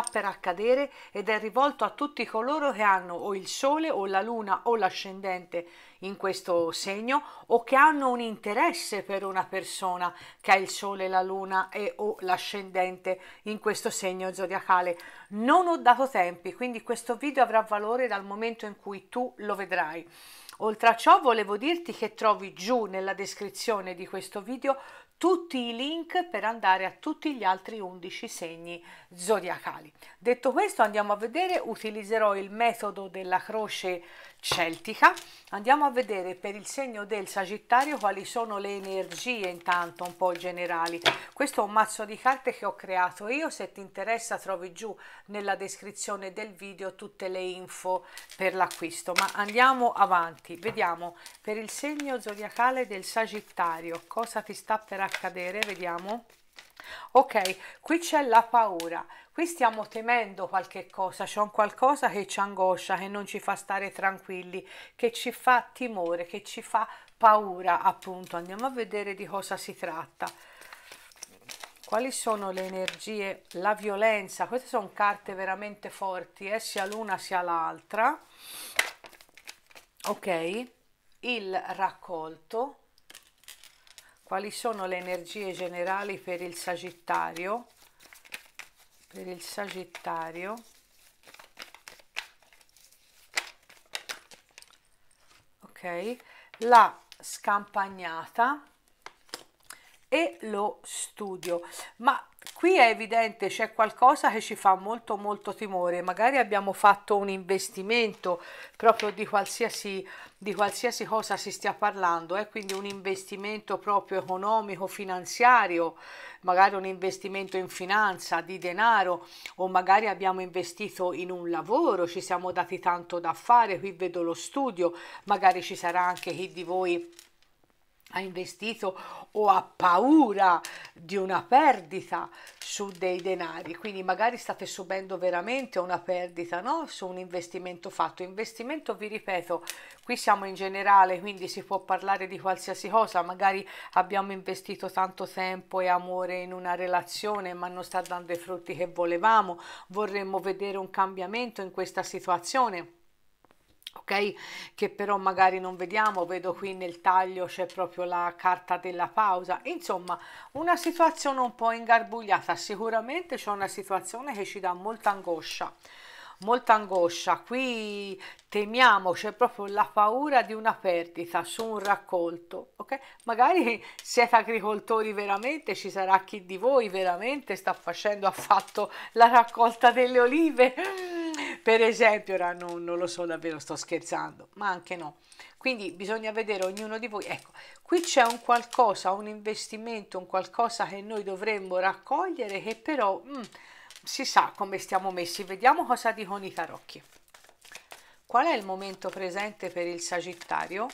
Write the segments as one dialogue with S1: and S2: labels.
S1: sta per accadere ed è rivolto a tutti coloro che hanno o il Sole o la Luna o l'ascendente in questo segno o che hanno un interesse per una persona che ha il Sole, la Luna e o l'ascendente in questo segno zodiacale. Non ho dato tempi, quindi questo video avrà valore dal momento in cui tu lo vedrai. Oltre a ciò volevo dirti che trovi giù nella descrizione di questo video tutti i link per andare a tutti gli altri 11 segni zodiacali. Detto questo andiamo a vedere, utilizzerò il metodo della croce celtica. Andiamo a vedere per il segno del Sagittario quali sono le energie intanto un po' generali. Questo è un mazzo di carte che ho creato io, se ti interessa trovi giù nella descrizione del video tutte le info per l'acquisto. Ma andiamo avanti, vediamo per il segno zodiacale del Sagittario cosa ti sta per accadere, vediamo. Ok, qui c'è la paura, Qui stiamo temendo qualche cosa, c'è un qualcosa che ci angoscia, che non ci fa stare tranquilli, che ci fa timore, che ci fa paura, appunto. Andiamo a vedere di cosa si tratta. Quali sono le energie? La violenza, queste sono carte veramente forti, eh? sia l'una sia l'altra. Ok, il raccolto. Quali sono le energie generali per il Sagittario? per il sagittario ok la scampagnata e lo studio. Ma qui è evidente c'è qualcosa che ci fa molto molto timore, magari abbiamo fatto un investimento proprio di qualsiasi, di qualsiasi cosa si stia parlando, eh? quindi un investimento proprio economico, finanziario, magari un investimento in finanza, di denaro o magari abbiamo investito in un lavoro, ci siamo dati tanto da fare, qui vedo lo studio, magari ci sarà anche chi di voi ha investito o ha paura di una perdita su dei denari, quindi magari state subendo veramente una perdita no? su un investimento fatto. Investimento, vi ripeto, qui siamo in generale, quindi si può parlare di qualsiasi cosa, magari abbiamo investito tanto tempo e amore in una relazione ma non sta dando i frutti che volevamo, vorremmo vedere un cambiamento in questa situazione ok che però magari non vediamo vedo qui nel taglio c'è proprio la carta della pausa insomma una situazione un po' ingarbugliata sicuramente c'è una situazione che ci dà molta angoscia molta angoscia, qui temiamo, c'è proprio la paura di una perdita su un raccolto, ok? Magari siete agricoltori veramente, ci sarà chi di voi veramente sta facendo, ha fatto la raccolta delle olive, per esempio, ora non, non lo so davvero, sto scherzando, ma anche no. Quindi bisogna vedere ognuno di voi, ecco, qui c'è un qualcosa, un investimento, un qualcosa che noi dovremmo raccogliere che però... Mh, mm, si sa come stiamo messi. Vediamo cosa dicono i tarocchi. Qual è il momento presente per il Sagittario?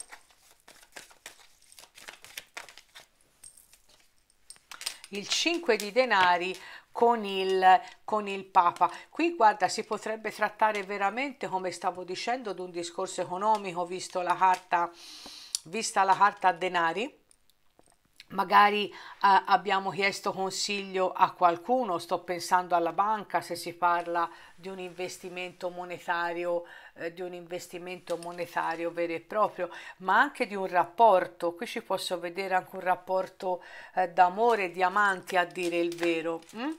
S1: Il 5 di denari con il, con il Papa. Qui guarda si potrebbe trattare veramente, come stavo dicendo, di un discorso economico, visto la carta, vista la carta a denari magari eh, abbiamo chiesto consiglio a qualcuno, sto pensando alla banca se si parla di un investimento monetario, eh, di un investimento monetario vero e proprio, ma anche di un rapporto, qui ci posso vedere anche un rapporto eh, d'amore, di amanti a dire il vero. Hm?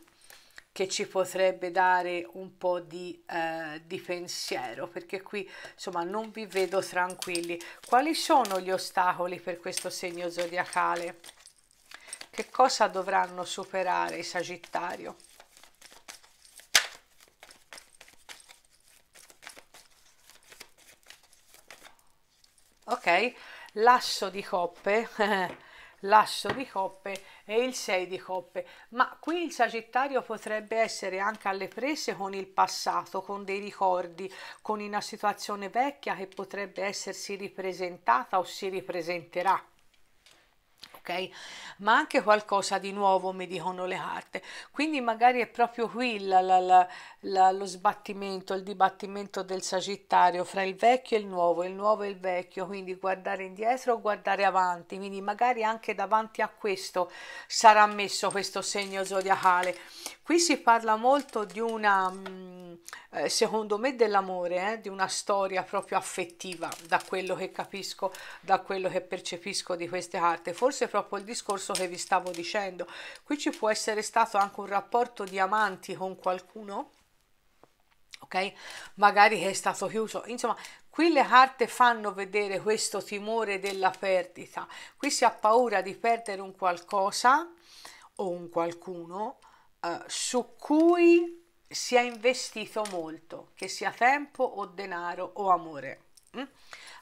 S1: che ci potrebbe dare un po' di, eh, di, pensiero perché qui insomma non vi vedo tranquilli quali sono gli ostacoli per questo segno zodiacale che cosa dovranno superare i Sagittario? Ok, l'asso di coppe, l'asso di coppe e il 6 di coppe, ma qui il Sagittario potrebbe essere anche alle prese con il passato, con dei ricordi, con una situazione vecchia che potrebbe essersi ripresentata o si ripresenterà ok? Ma anche qualcosa di nuovo, mi dicono le carte. Quindi magari è proprio qui la, la, la, lo sbattimento, il dibattimento del Sagittario fra il vecchio e il nuovo, il nuovo e il vecchio, quindi guardare indietro o guardare avanti, quindi magari anche davanti a questo sarà messo questo segno zodiacale. Qui si parla molto di una, mm, eh, secondo me, dell'amore, eh? di una storia proprio affettiva, da quello che capisco, da quello che percepisco di queste carte. Forse proprio il discorso che vi stavo dicendo. Qui ci può essere stato anche un rapporto di amanti con qualcuno, ok? Magari che è stato chiuso. Insomma, qui le carte fanno vedere questo timore della perdita. Qui si ha paura di perdere un qualcosa o un qualcuno eh, su cui si è investito molto, che sia tempo o denaro o amore. Mm?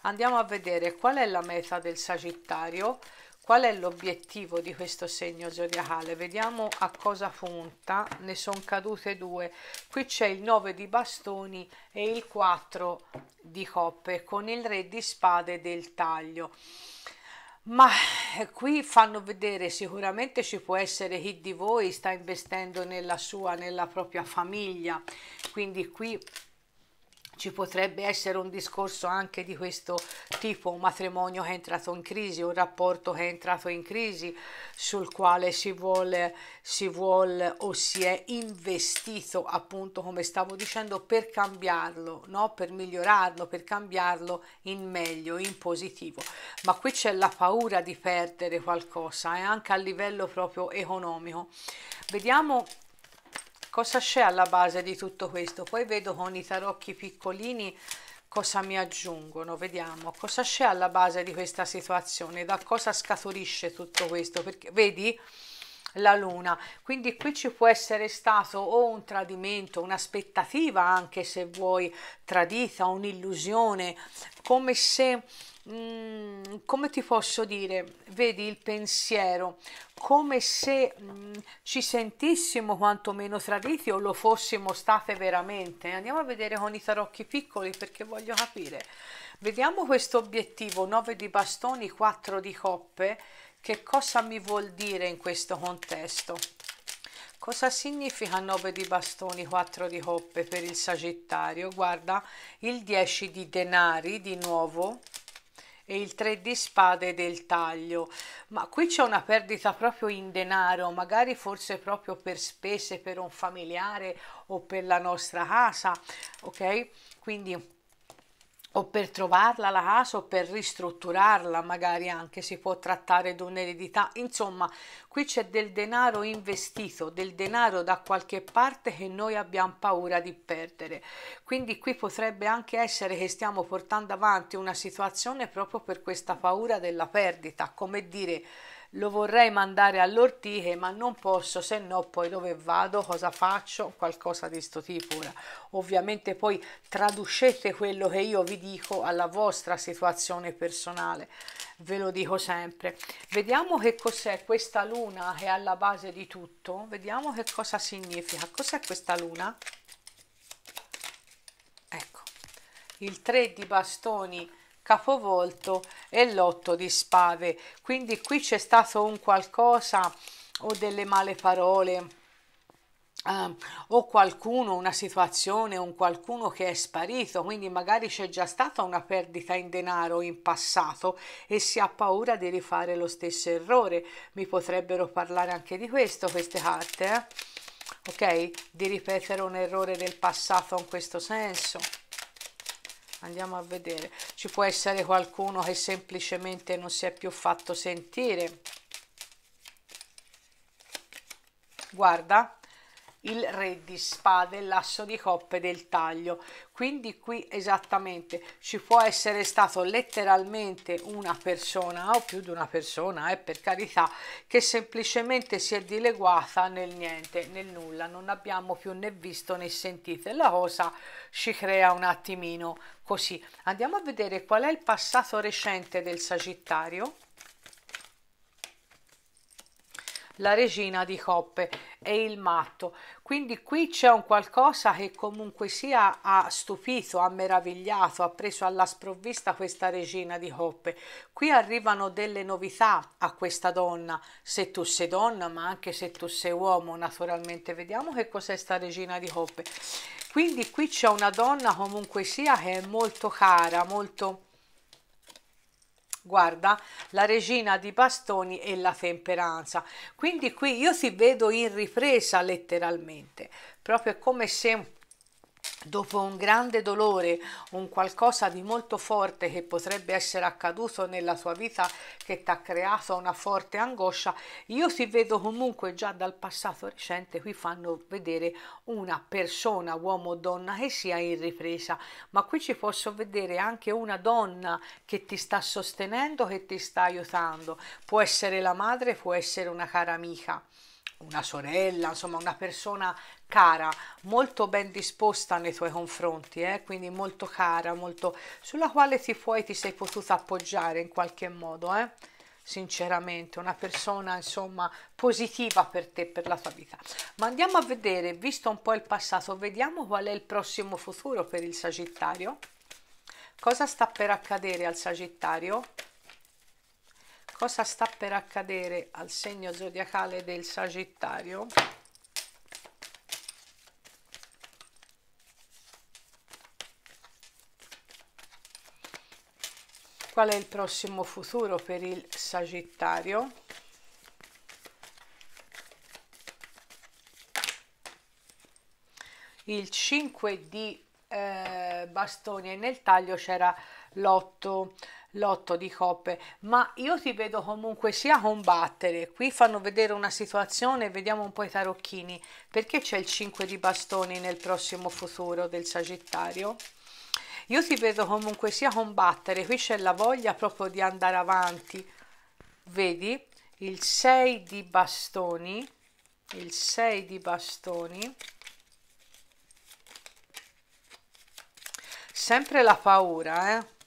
S1: Andiamo a vedere qual è la meta del Sagittario Qual è l'obiettivo di questo segno zodiacale? Vediamo a cosa punta, ne sono cadute due. Qui c'è il 9 di bastoni e il 4 di coppe con il re di spade del taglio. Ma qui fanno vedere sicuramente ci può essere chi di voi sta investendo nella sua, nella propria famiglia, quindi qui ci potrebbe essere un discorso anche di questo tipo, un matrimonio che è entrato in crisi, un rapporto che è entrato in crisi, sul quale si vuole, si vuole o si è investito appunto come stavo dicendo per cambiarlo, no? per migliorarlo, per cambiarlo in meglio, in positivo. Ma qui c'è la paura di perdere qualcosa, eh? anche a livello proprio economico. Vediamo cosa c'è alla base di tutto questo poi vedo con i tarocchi piccolini cosa mi aggiungono vediamo cosa c'è alla base di questa situazione da cosa scaturisce tutto questo perché vedi la luna quindi qui ci può essere stato o un tradimento un'aspettativa anche se vuoi tradita un'illusione come se Mm, come ti posso dire, vedi il pensiero, come se mm, ci sentissimo quantomeno traditi o lo fossimo state veramente. Andiamo a vedere con i tarocchi piccoli perché voglio capire. Vediamo questo obiettivo, 9 di bastoni, 4 di coppe, che cosa mi vuol dire in questo contesto? Cosa significa 9 di bastoni, 4 di coppe per il Sagittario? Guarda, il 10 di denari di nuovo, e il 3 di spade del taglio ma qui c'è una perdita proprio in denaro magari forse proprio per spese per un familiare o per la nostra casa ok quindi o per trovarla la casa o per ristrutturarla magari anche si può trattare di un'eredità insomma qui c'è del denaro investito del denaro da qualche parte che noi abbiamo paura di perdere quindi qui potrebbe anche essere che stiamo portando avanti una situazione proprio per questa paura della perdita come dire lo vorrei mandare all'ortiche ma non posso se no poi dove vado cosa faccio qualcosa di sto tipo ora ovviamente poi traducete quello che io vi dico alla vostra situazione personale ve lo dico sempre vediamo che cos'è questa luna che è alla base di tutto vediamo che cosa significa cos'è questa luna ecco il 3 di bastoni capovolto e l'otto di spade quindi qui c'è stato un qualcosa o delle male parole Um, o qualcuno, una situazione, un qualcuno che è sparito, quindi magari c'è già stata una perdita in denaro in passato e si ha paura di rifare lo stesso errore. Mi potrebbero parlare anche di questo queste carte, eh? ok? Di ripetere un errore del passato in questo senso andiamo a vedere ci può essere qualcuno che semplicemente non si è più fatto sentire guarda il re di spade, l'asso di coppe del taglio. Quindi qui esattamente ci può essere stato letteralmente una persona o più di una persona, eh, per carità, che semplicemente si è dileguata nel niente, nel nulla, non abbiamo più né visto né sentito e la cosa ci crea un attimino così. Andiamo a vedere qual è il passato recente del Sagittario. La regina di coppe e il matto. Quindi qui c'è un qualcosa che comunque sia ha stupito, ha meravigliato, ha preso alla sprovvista questa regina di coppe. Qui arrivano delle novità a questa donna, se tu sei donna, ma anche se tu sei uomo, naturalmente. Vediamo che cos'è sta regina di coppe. Quindi qui c'è una donna comunque sia che è molto cara, molto guarda la regina di bastoni e la temperanza quindi qui io ti vedo in ripresa letteralmente proprio come se dopo un grande dolore, un qualcosa di molto forte che potrebbe essere accaduto nella sua vita che ti ha creato una forte angoscia, io si vedo comunque già dal passato recente, qui fanno vedere una persona, uomo o donna, che sia in ripresa, ma qui ci posso vedere anche una donna che ti sta sostenendo, che ti sta aiutando, può essere la madre, può essere una cara amica una sorella, insomma una persona cara, molto ben disposta nei tuoi confronti, eh? quindi molto cara, molto, sulla quale ti puoi, ti sei potuta appoggiare in qualche modo, eh? sinceramente, una persona insomma positiva per te, per la tua vita. Ma andiamo a vedere, visto un po' il passato, vediamo qual è il prossimo futuro per il Sagittario. Cosa sta per accadere al Sagittario? cosa sta per accadere al segno zodiacale del Sagittario qual è il prossimo futuro per il Sagittario il 5 di eh, bastoni e nel taglio c'era l'8 lotto di coppe, ma io ti vedo comunque sia combattere. Qui fanno vedere una situazione, vediamo un po' i tarocchini, perché c'è il 5 di bastoni nel prossimo futuro del Sagittario? Io ti vedo comunque sia combattere, qui c'è la voglia proprio di andare avanti. Vedi? Il 6 di bastoni, il 6 di bastoni. Sempre la paura, eh?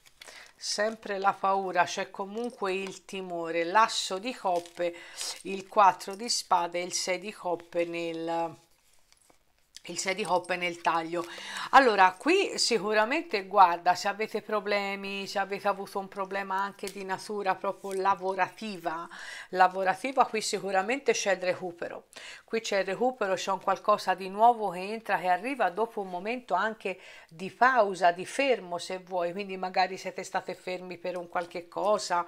S1: sempre la paura, c'è comunque il timore, l'asso di coppe, il 4 di spade e il 6 di coppe nel il 6 di coppe nel taglio allora qui sicuramente guarda se avete problemi se avete avuto un problema anche di natura proprio lavorativa lavorativa qui sicuramente c'è il recupero qui c'è il recupero c'è un qualcosa di nuovo che entra che arriva dopo un momento anche di pausa di fermo se vuoi quindi magari siete state fermi per un qualche cosa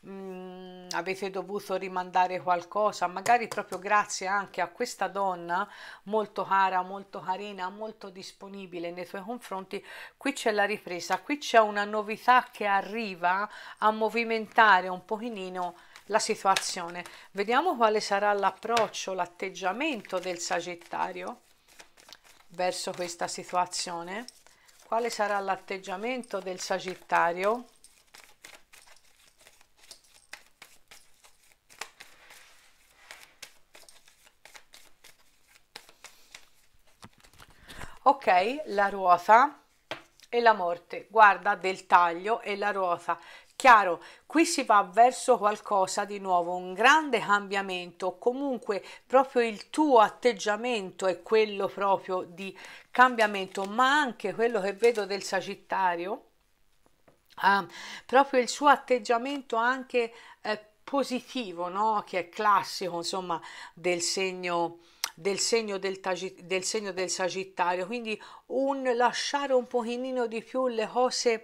S1: mh, mm, avete dovuto rimandare qualcosa, magari proprio grazie anche a questa donna molto cara, molto carina, molto disponibile nei tuoi confronti, qui c'è la ripresa, qui c'è una novità che arriva a movimentare un pochino la situazione. Vediamo quale sarà l'approccio, l'atteggiamento del Sagittario verso questa situazione. Quale sarà l'atteggiamento del Sagittario? ok la ruota e la morte guarda del taglio e la ruota chiaro qui si va verso qualcosa di nuovo un grande cambiamento comunque proprio il tuo atteggiamento è quello proprio di cambiamento ma anche quello che vedo del sagittario eh, proprio il suo atteggiamento anche eh, positivo no che è classico insomma del segno del segno del, del segno del Sagittario, quindi un lasciare un pochino di più le cose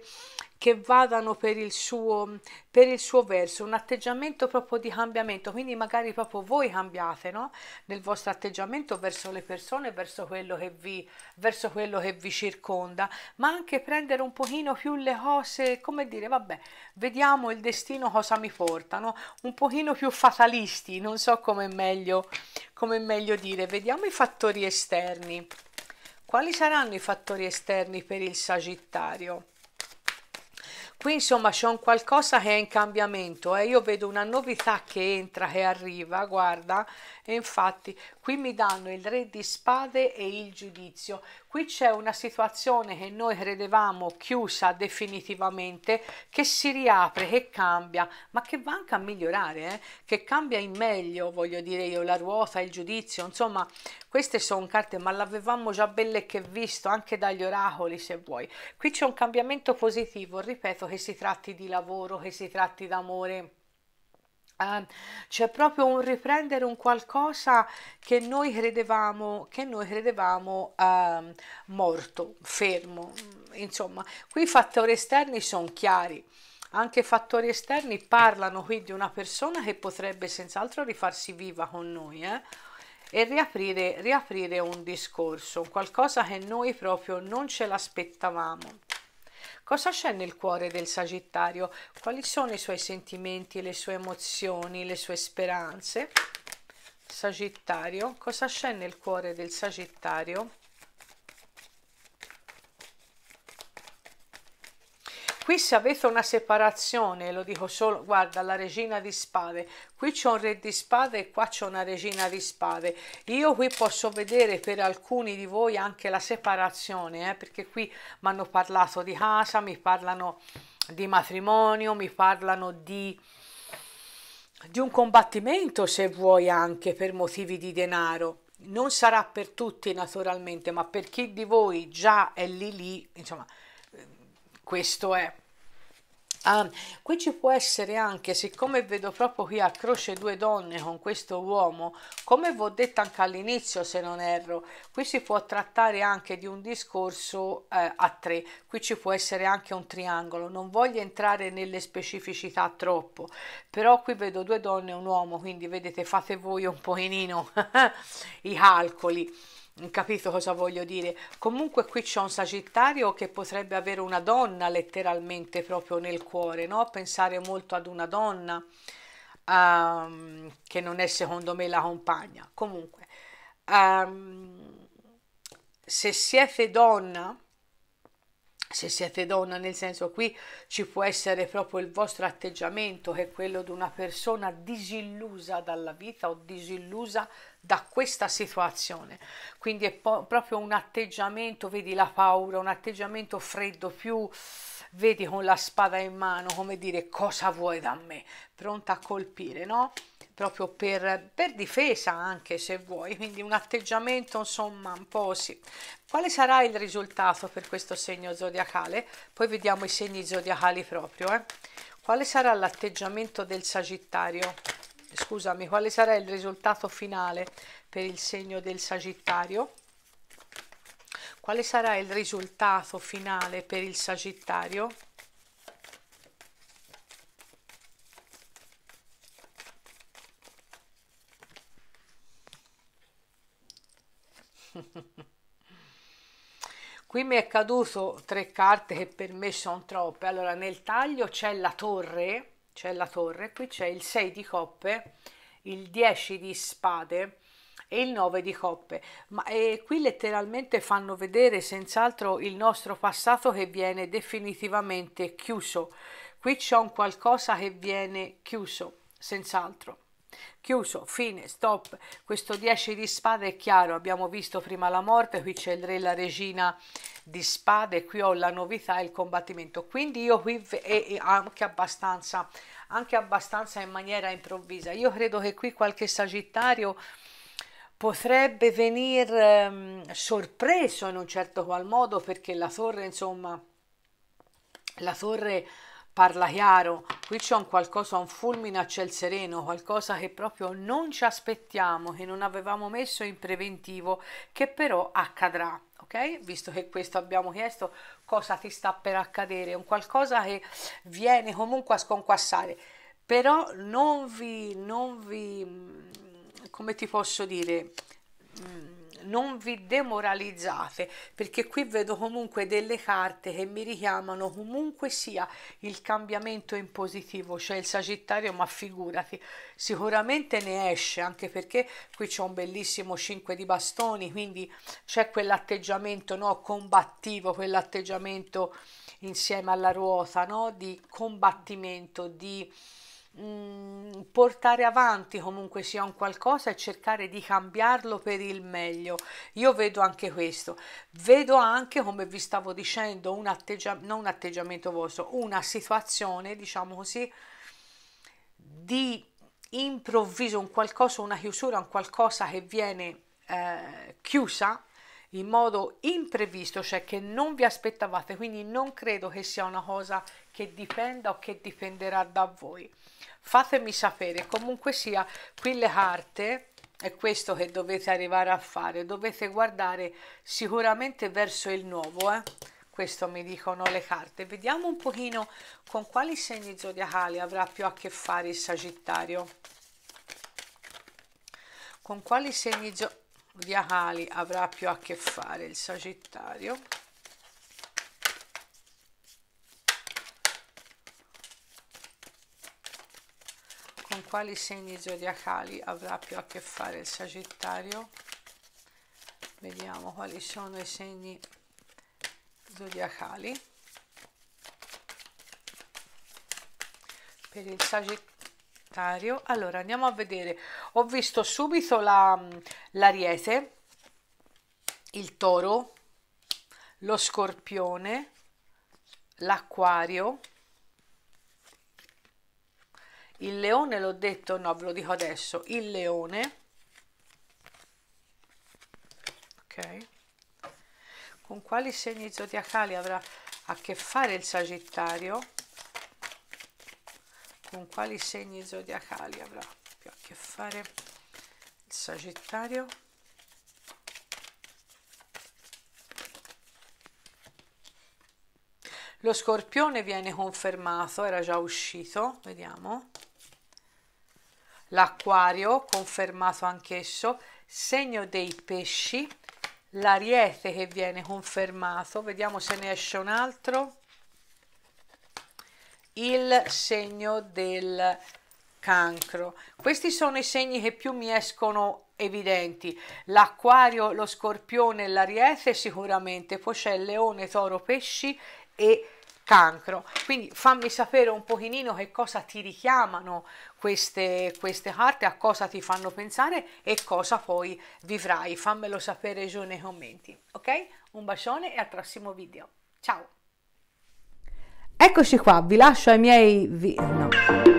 S1: che vadano per il suo, per il suo verso, un atteggiamento proprio di cambiamento, quindi magari proprio voi cambiate no? nel vostro atteggiamento verso le persone, verso quello, che vi, verso quello che vi circonda, ma anche prendere un pochino più le cose, come dire, vabbè, vediamo il destino cosa mi porta, no? un pochino più fatalisti, non so come meglio, come meglio dire, vediamo i fattori esterni. Quali saranno i fattori esterni per il Sagittario? Qui insomma c'è un qualcosa che è in cambiamento eh? io vedo una novità che entra, che arriva, guarda, e infatti qui mi danno il re di spade e il giudizio qui c'è una situazione che noi credevamo chiusa definitivamente che si riapre che cambia ma che va anche a migliorare eh? che cambia in meglio voglio dire io la ruota il giudizio insomma queste sono carte ma l'avevamo già belle che visto anche dagli oracoli se vuoi qui c'è un cambiamento positivo ripeto che si tratti di lavoro che si tratti d'amore eh, c'è proprio un riprendere un qualcosa che noi credevamo, che noi credevamo uh, morto, fermo. Mm, insomma, qui i fattori esterni sono chiari. Anche i fattori esterni parlano qui di una persona che potrebbe senz'altro rifarsi viva con noi eh? e riaprire, riaprire un discorso, qualcosa che noi proprio non ce l'aspettavamo. Cosa c'è nel cuore del Sagittario? Quali sono i suoi sentimenti, le sue emozioni, le sue speranze? Sagittario, cosa c'è nel cuore del Sagittario? qui se avete una separazione lo dico solo guarda la regina di spade qui c'è un re di spade e qua c'è una regina di spade io qui posso vedere per alcuni di voi anche la separazione eh, perché qui mi hanno parlato di casa mi parlano di matrimonio mi parlano di di un combattimento se vuoi anche per motivi di denaro non sarà per tutti naturalmente ma per chi di voi già è lì lì insomma questo è Ah, qui ci può essere anche, siccome vedo proprio qui a croce due donne con questo uomo, come vi ho detto anche all'inizio se non erro, qui si può trattare anche di un discorso eh, a tre, qui ci può essere anche un triangolo, non voglio entrare nelle specificità troppo, però qui vedo due donne e un uomo, quindi vedete fate voi un po' i calcoli capito cosa voglio dire comunque qui c'è un sagittario che potrebbe avere una donna letteralmente proprio nel cuore no pensare molto ad una donna um, che non è secondo me la compagna comunque um, se siete donna se siete donna, nel senso qui ci può essere proprio il vostro atteggiamento che è quello di una persona disillusa dalla vita o disillusa da questa situazione. Quindi è po- proprio un atteggiamento, vedi la paura, un atteggiamento freddo più vedi con la spada in mano, come dire cosa vuoi da me, pronta a colpire, no? Proprio per, per difesa anche se vuoi, quindi un atteggiamento insomma un po' sì. Quale sarà il risultato per questo segno zodiacale? Poi vediamo i segni zodiacali proprio. Eh. Quale sarà l'atteggiamento del Sagittario? Scusami, quale sarà il risultato finale per il segno del Sagittario? Quale sarà il risultato finale per il Sagittario? qui mi è caduto tre carte che per me sono troppe allora nel taglio c'è la torre c'è la torre qui c'è il 6 di coppe il 10 di spade e il 9 di coppe ma e qui letteralmente fanno vedere senz'altro il nostro passato che viene definitivamente chiuso qui c'è un qualcosa che viene chiuso senz'altro chiuso fine stop questo 10 di spade è chiaro abbiamo visto prima la morte qui c'è il re e la regina di spade qui ho la novità e il combattimento quindi io qui e anche abbastanza anche abbastanza in maniera improvvisa io credo che qui qualche sagittario potrebbe venire um, sorpreso in un certo qual modo perché la torre insomma la torre parla chiaro, qui c'è un qualcosa, un fulmine a ciel sereno, qualcosa che proprio non ci aspettiamo, che non avevamo messo in preventivo, che però accadrà, ok? Visto che questo abbiamo chiesto, cosa ti sta per accadere? Un qualcosa che viene comunque a sconquassare, però non vi, non vi, come ti posso dire, non vi demoralizzate perché qui vedo comunque delle carte che mi richiamano comunque sia il cambiamento in positivo, cioè il Sagittario, ma figurati, sicuramente ne esce anche perché qui c'è un bellissimo 5 di bastoni, quindi c'è quell'atteggiamento no, combattivo, quell'atteggiamento insieme alla ruota no, di combattimento, di Mm, portare avanti comunque sia un qualcosa e cercare di cambiarlo per il meglio io vedo anche questo vedo anche come vi stavo dicendo un atteggiamento non un atteggiamento vostro una situazione diciamo così di improvviso un qualcosa una chiusura un qualcosa che viene eh, chiusa in modo imprevisto, cioè che non vi aspettavate, quindi non credo che sia una cosa che dipenda o che dipenderà da voi. Fatemi sapere, comunque sia, qui le carte è questo che dovete arrivare a fare, dovete guardare sicuramente verso il nuovo, eh? questo mi dicono le carte. Vediamo un pochino con quali segni zodiacali avrà più a che fare il Sagittario. Con quali segni zodiacali zodiacali avrà più a che fare il Sagittario. Con quali segni zodiacali avrà più a che fare il Sagittario? Vediamo quali sono i segni zodiacali. Per il Sagittario sagittario allora andiamo a vedere ho visto subito la mm, l'ariete il toro lo scorpione l'acquario il leone l'ho detto no ve lo dico adesso il leone ok con quali segni zodiacali avrà a che fare il sagittario con quali segni zodiacali avrà più a che fare il Sagittario lo scorpione viene confermato era già uscito vediamo l'acquario confermato anch'esso segno dei pesci l'ariete che viene confermato vediamo se ne esce un altro il segno del cancro. Questi sono i segni che più mi escono evidenti. L'acquario, lo scorpione, l'ariete sicuramente, poi c'è leone, toro, pesci e cancro. Quindi fammi sapere un pochino che cosa ti richiamano queste, queste carte, a cosa ti fanno pensare e cosa poi vivrai. Fammelo sapere giù nei commenti, ok? Un bacione e al prossimo video. Ciao! Eccoci qua, vi lascio ai miei... Vi- no.